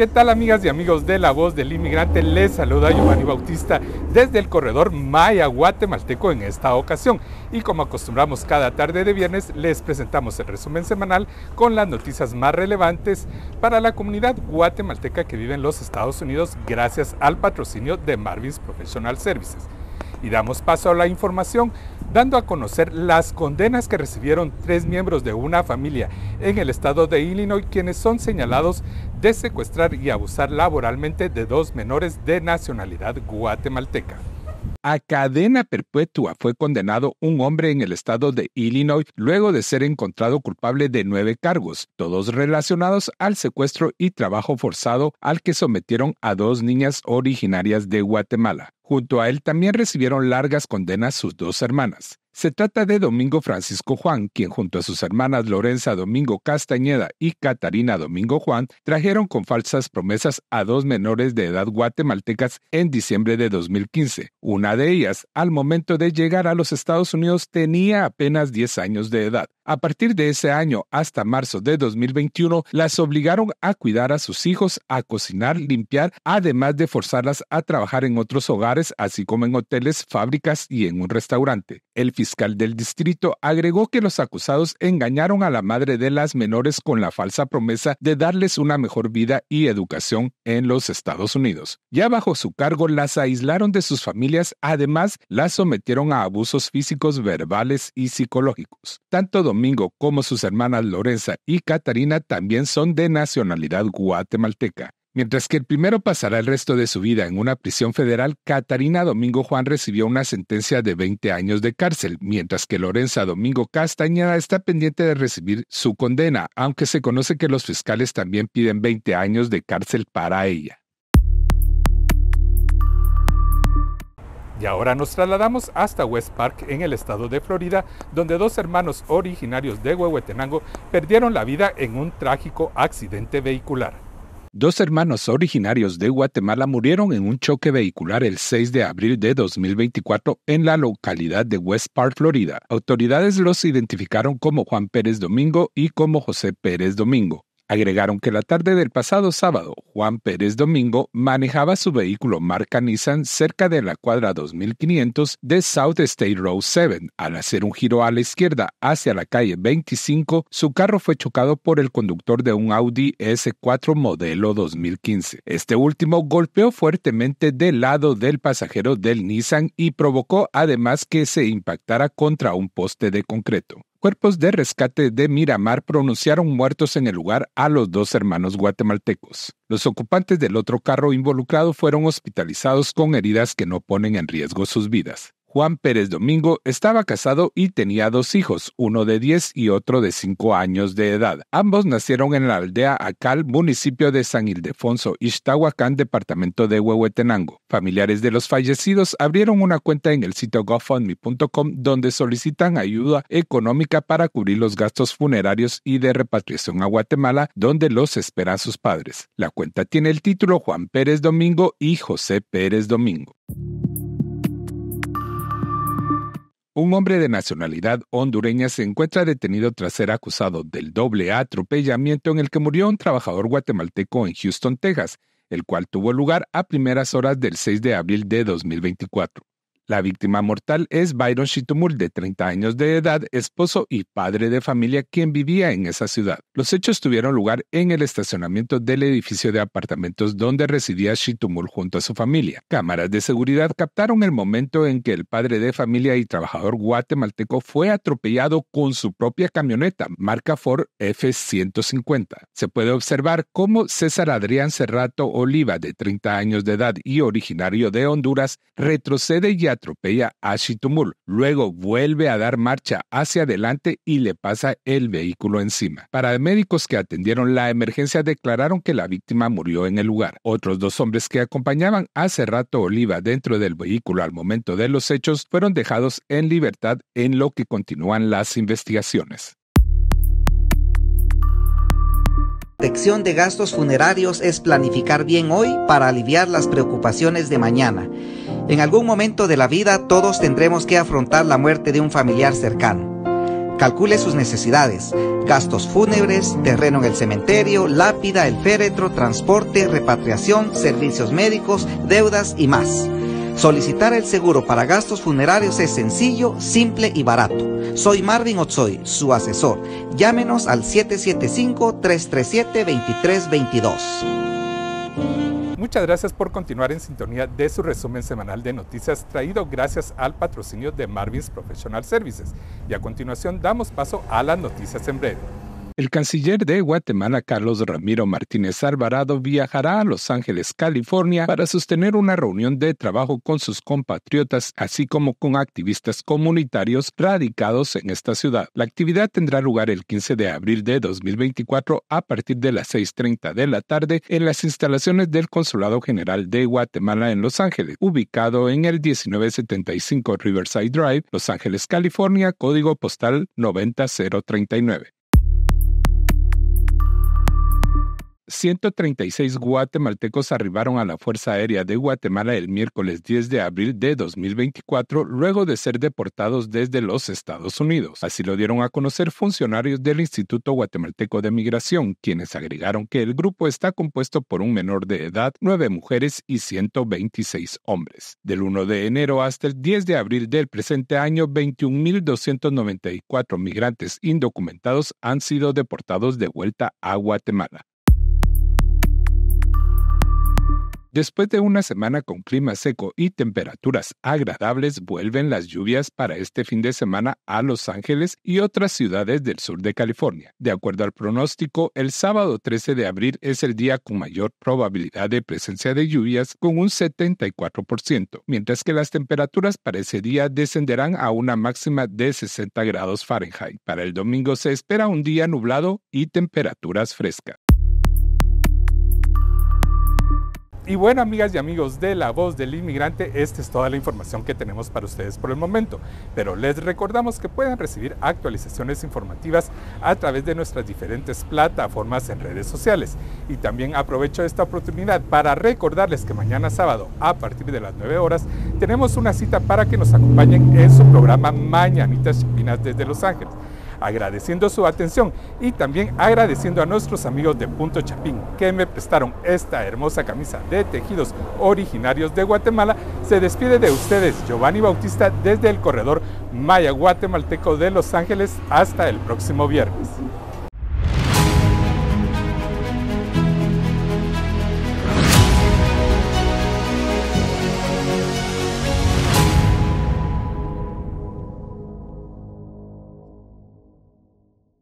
¿Qué tal amigas y amigos de La Voz del Inmigrante? Les saluda Giovanni Bautista desde el corredor Maya Guatemalteco en esta ocasión. Y como acostumbramos cada tarde de viernes, les presentamos el resumen semanal con las noticias más relevantes para la comunidad guatemalteca que vive en los Estados Unidos gracias al patrocinio de Marvin's Professional Services. Y damos paso a la información dando a conocer las condenas que recibieron tres miembros de una familia en el estado de Illinois, quienes son señalados de secuestrar y abusar laboralmente de dos menores de nacionalidad guatemalteca. A cadena perpetua fue condenado un hombre en el estado de Illinois luego de ser encontrado culpable de nueve cargos, todos relacionados al secuestro y trabajo forzado al que sometieron a dos niñas originarias de Guatemala. Junto a él también recibieron largas condenas sus dos hermanas. Se trata de Domingo Francisco Juan, quien junto a sus hermanas Lorenza Domingo Castañeda y Catarina Domingo Juan trajeron con falsas promesas a dos menores de edad guatemaltecas en diciembre de 2015. Una de ellas, al momento de llegar a los Estados Unidos, tenía apenas 10 años de edad. A partir de ese año hasta marzo de 2021, las obligaron a cuidar a sus hijos, a cocinar, limpiar, además de forzarlas a trabajar en otros hogares, así como en hoteles, fábricas y en un restaurante. El fiscal del distrito agregó que los acusados engañaron a la madre de las menores con la falsa promesa de darles una mejor vida y educación en los Estados Unidos. Ya bajo su cargo las aislaron de sus familias, además las sometieron a abusos físicos, verbales y psicológicos. Tanto Domingo como sus hermanas Lorenza y Catarina también son de nacionalidad guatemalteca. Mientras que el primero pasará el resto de su vida en una prisión federal, Catarina Domingo Juan recibió una sentencia de 20 años de cárcel, mientras que Lorenza Domingo Castañeda está pendiente de recibir su condena, aunque se conoce que los fiscales también piden 20 años de cárcel para ella. Y ahora nos trasladamos hasta West Park, en el estado de Florida, donde dos hermanos originarios de Huehuetenango perdieron la vida en un trágico accidente vehicular. Dos hermanos originarios de Guatemala murieron en un choque vehicular el 6 de abril de 2024 en la localidad de West Park, Florida. Autoridades los identificaron como Juan Pérez Domingo y como José Pérez Domingo. Agregaron que la tarde del pasado sábado, Juan Pérez Domingo manejaba su vehículo marca Nissan cerca de la cuadra 2500 de South State Road 7. Al hacer un giro a la izquierda hacia la calle 25, su carro fue chocado por el conductor de un Audi S4 modelo 2015. Este último golpeó fuertemente del lado del pasajero del Nissan y provocó además que se impactara contra un poste de concreto. Cuerpos de rescate de Miramar pronunciaron muertos en el lugar a los dos hermanos guatemaltecos. Los ocupantes del otro carro involucrado fueron hospitalizados con heridas que no ponen en riesgo sus vidas. Juan Pérez Domingo estaba casado y tenía dos hijos, uno de 10 y otro de 5 años de edad. Ambos nacieron en la aldea Acal, municipio de San Ildefonso, Ixtahuacán, departamento de Huehuetenango. Familiares de los fallecidos abrieron una cuenta en el sitio gofundme.com donde solicitan ayuda económica para cubrir los gastos funerarios y de repatriación a Guatemala, donde los esperan sus padres. La cuenta tiene el título Juan Pérez Domingo y José Pérez Domingo. Un hombre de nacionalidad hondureña se encuentra detenido tras ser acusado del doble atropellamiento en el que murió un trabajador guatemalteco en Houston, Texas, el cual tuvo lugar a primeras horas del 6 de abril de 2024. La víctima mortal es Byron Shitumul, de 30 años de edad, esposo y padre de familia, quien vivía en esa ciudad. Los hechos tuvieron lugar en el estacionamiento del edificio de apartamentos donde residía Shitumul junto a su familia. Cámaras de seguridad captaron el momento en que el padre de familia y trabajador guatemalteco fue atropellado con su propia camioneta, marca Ford F-150. Se puede observar cómo César Adrián Cerrato Oliva, de 30 años de edad y originario de Honduras, retrocede y atropella a Shitumul. Luego vuelve a dar marcha hacia adelante y le pasa el vehículo encima. Para médicos que atendieron la emergencia declararon que la víctima murió en el lugar. Otros dos hombres que acompañaban hace rato Oliva dentro del vehículo al momento de los hechos fueron dejados en libertad en lo que continúan las investigaciones. protección de gastos funerarios es planificar bien hoy para aliviar las preocupaciones de mañana. En algún momento de la vida todos tendremos que afrontar la muerte de un familiar cercano. Calcule sus necesidades, gastos fúnebres, terreno en el cementerio, lápida, el féretro, transporte, repatriación, servicios médicos, deudas y más. Solicitar el seguro para gastos funerarios es sencillo, simple y barato. Soy Marvin Otsoy, su asesor. Llámenos al 775-337-2322. Muchas gracias por continuar en sintonía de su resumen semanal de noticias traído gracias al patrocinio de Marvins Professional Services. Y a continuación damos paso a las noticias en breve. El canciller de Guatemala, Carlos Ramiro Martínez Alvarado, viajará a Los Ángeles, California, para sostener una reunión de trabajo con sus compatriotas, así como con activistas comunitarios radicados en esta ciudad. La actividad tendrá lugar el 15 de abril de 2024 a partir de las 6.30 de la tarde en las instalaciones del Consulado General de Guatemala en Los Ángeles, ubicado en el 1975 Riverside Drive, Los Ángeles, California, código postal 90039. 136 guatemaltecos arribaron a la Fuerza Aérea de Guatemala el miércoles 10 de abril de 2024 luego de ser deportados desde los Estados Unidos. Así lo dieron a conocer funcionarios del Instituto Guatemalteco de Migración, quienes agregaron que el grupo está compuesto por un menor de edad, nueve mujeres y 126 hombres. Del 1 de enero hasta el 10 de abril del presente año, 21.294 migrantes indocumentados han sido deportados de vuelta a Guatemala. Después de una semana con clima seco y temperaturas agradables, vuelven las lluvias para este fin de semana a Los Ángeles y otras ciudades del sur de California. De acuerdo al pronóstico, el sábado 13 de abril es el día con mayor probabilidad de presencia de lluvias, con un 74%, mientras que las temperaturas para ese día descenderán a una máxima de 60 grados Fahrenheit. Para el domingo se espera un día nublado y temperaturas frescas. Y bueno, amigas y amigos de La Voz del Inmigrante, esta es toda la información que tenemos para ustedes por el momento, pero les recordamos que pueden recibir actualizaciones informativas a través de nuestras diferentes plataformas en redes sociales. Y también aprovecho esta oportunidad para recordarles que mañana sábado, a partir de las 9 horas, tenemos una cita para que nos acompañen en su programa Mañanitas Chipinas desde Los Ángeles agradeciendo su atención y también agradeciendo a nuestros amigos de Punto Chapín que me prestaron esta hermosa camisa de tejidos originarios de Guatemala. Se despide de ustedes Giovanni Bautista desde el corredor Maya Guatemalteco de Los Ángeles hasta el próximo viernes.